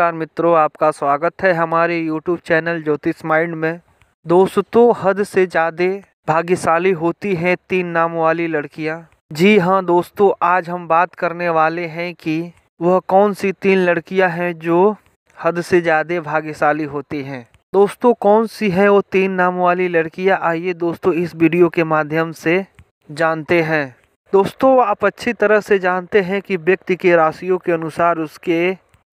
नमस्कार मित्रों आपका स्वागत है हमारे यूट्यूब चैनल ज्योतिष माइंड में दोस्तों हद से ज़्यादा भाग्यशाली होती हैं तीन नाम वाली लड़कियां जी हाँ दोस्तों आज हम बात करने वाले हैं कि वह कौन सी तीन लड़कियां हैं जो हद से ज़्यादा भाग्यशाली होती हैं दोस्तों कौन सी हैं वो तीन नाम वाली लड़कियाँ आइए दोस्तों इस वीडियो के माध्यम से जानते हैं दोस्तों आप अच्छी तरह से जानते हैं कि व्यक्ति के राशियों के अनुसार उसके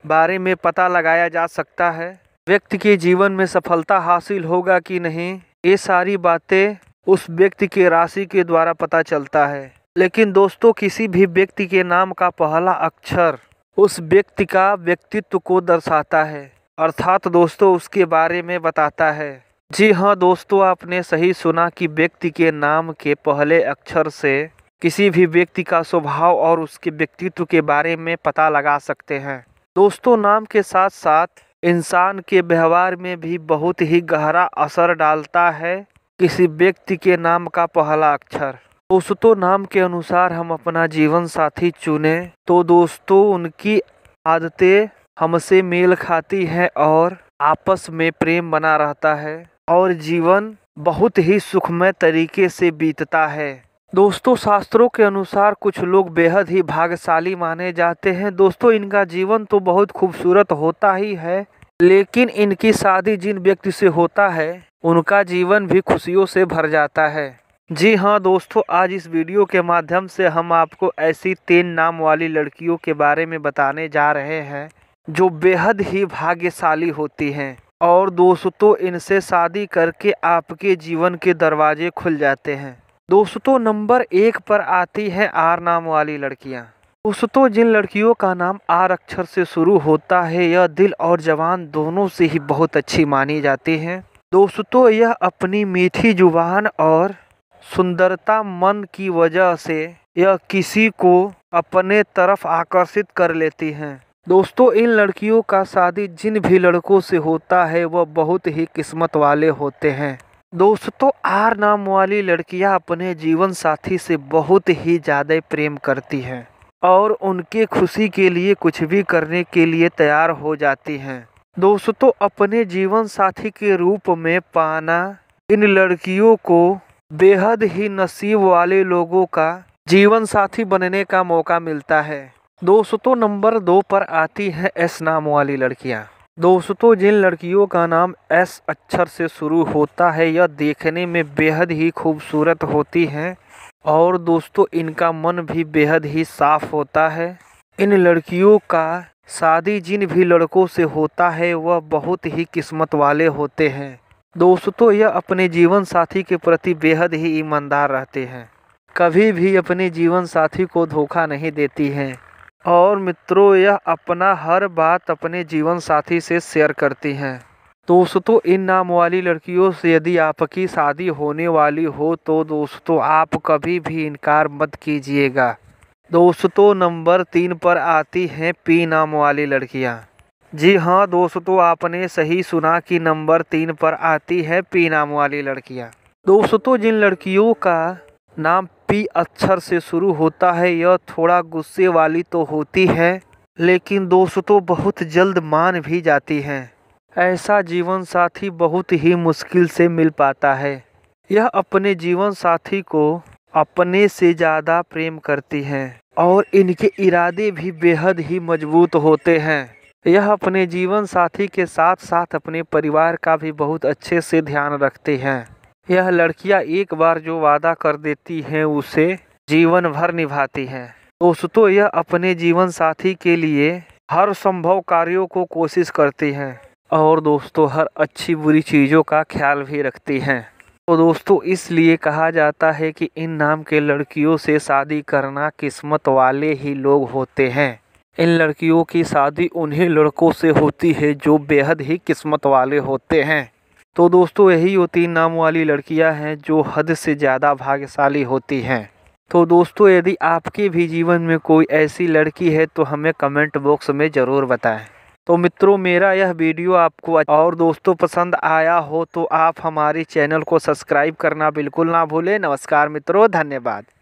बारे में पता लगाया जा सकता है व्यक्ति के जीवन में सफलता हासिल होगा कि नहीं ये सारी बातें उस व्यक्ति के राशि के द्वारा पता चलता है लेकिन दोस्तों किसी भी व्यक्ति के नाम का पहला अक्षर उस व्यक्ति का व्यक्तित्व को दर्शाता है अर्थात दोस्तों उसके बारे में बताता है जी हाँ दोस्तों आपने सही सुना कि व्यक्ति के नाम के पहले अक्षर से किसी भी व्यक्ति का स्वभाव और उसके व्यक्तित्व के बारे में पता लगा सकते हैं दोस्तों नाम के साथ साथ इंसान के व्यवहार में भी बहुत ही गहरा असर डालता है किसी व्यक्ति के नाम का पहला अक्षर दोस्तों नाम के अनुसार हम अपना जीवन साथी चुने तो दोस्तों उनकी आदतें हमसे मेल खाती हैं और आपस में प्रेम बना रहता है और जीवन बहुत ही सुखमय तरीके से बीतता है दोस्तों शास्त्रों के अनुसार कुछ लोग बेहद ही भाग्यशाली माने जाते हैं दोस्तों इनका जीवन तो बहुत खूबसूरत होता ही है लेकिन इनकी शादी जिन व्यक्ति से होता है उनका जीवन भी खुशियों से भर जाता है जी हाँ दोस्तों आज इस वीडियो के माध्यम से हम आपको ऐसी तीन नाम वाली लड़कियों के बारे में बताने जा रहे हैं जो बेहद ही भाग्यशाली होती हैं और दोस्तों इनसे शादी करके आपके जीवन के दरवाजे खुल जाते हैं दोस्तों नंबर एक पर आती है आर नाम वाली लड़कियां दोस्तों जिन लड़कियों का नाम आर अक्षर से शुरू होता है यह दिल और जवान दोनों से ही बहुत अच्छी मानी जाती हैं दोस्तों यह अपनी मीठी जुबान और सुंदरता मन की वजह से यह किसी को अपने तरफ आकर्षित कर लेती हैं दोस्तों इन लड़कियों का शादी जिन भी लड़कों से होता है वह बहुत ही किस्मत वाले होते हैं दोस्तों आर नाम वाली लड़कियां अपने जीवन साथी से बहुत ही ज़्यादा प्रेम करती हैं और उनके खुशी के लिए कुछ भी करने के लिए तैयार हो जाती हैं दोस्तों अपने जीवन साथी के रूप में पाना इन लड़कियों को बेहद ही नसीब वाले लोगों का जीवन साथी बनने का मौका मिलता है दोस्तों नंबर दो पर आती है एस नाम वाली लड़कियाँ दोस्तों जिन लड़कियों का नाम एस अक्षर से शुरू होता है यह देखने में बेहद ही खूबसूरत होती हैं और दोस्तों इनका मन भी बेहद ही साफ होता है इन लड़कियों का शादी जिन भी लड़कों से होता है वह बहुत ही किस्मत वाले होते हैं दोस्तों यह अपने जीवन साथी के प्रति बेहद ही ईमानदार रहते हैं कभी भी अपने जीवन साथी को धोखा नहीं देती हैं और मित्रों यह अपना हर बात अपने जीवन साथी से शेयर करती हैं दोस्तों इन नाम वाली लड़कियों से यदि आपकी शादी होने वाली हो तो दोस्तों आप कभी भी इनकार मत कीजिएगा दोस्तों नंबर तीन पर आती हैं पी नाम वाली लड़कियां जी हाँ दोस्तों आपने सही सुना कि नंबर तीन पर आती है पी नाम वाली लड़कियां दोस्तों जिन लड़कियों का नाम पी अक्षर से शुरू होता है यह थोड़ा गुस्से वाली तो होती है लेकिन दोस्तों बहुत जल्द मान भी जाती हैं ऐसा जीवन साथी बहुत ही मुश्किल से मिल पाता है यह अपने जीवन साथी को अपने से ज़्यादा प्रेम करती हैं और इनके इरादे भी बेहद ही मजबूत होते हैं यह अपने जीवन साथी के साथ साथ अपने परिवार का भी बहुत अच्छे से ध्यान रखते हैं यह लड़कियां एक बार जो वादा कर देती हैं उसे जीवन भर निभाती हैं दोस्तों यह अपने जीवन साथी के लिए हर संभव कार्यों को कोशिश करती हैं और दोस्तों हर अच्छी बुरी चीज़ों का ख्याल भी रखती हैं तो दोस्तों इसलिए कहा जाता है कि इन नाम के लड़कियों से शादी करना किस्मत वाले ही लोग होते हैं इन लड़कियों की शादी उन्हीं लड़कों से होती है जो बेहद ही किस्मत वाले होते हैं तो दोस्तों यही वो तीन नाम वाली लड़कियां हैं जो हद से ज़्यादा भाग्यशाली होती हैं तो दोस्तों यदि आपके भी जीवन में कोई ऐसी लड़की है तो हमें कमेंट बॉक्स में ज़रूर बताएं तो मित्रों मेरा यह वीडियो आपको और दोस्तों पसंद आया हो तो आप हमारे चैनल को सब्सक्राइब करना बिल्कुल ना भूलें नमस्कार मित्रों धन्यवाद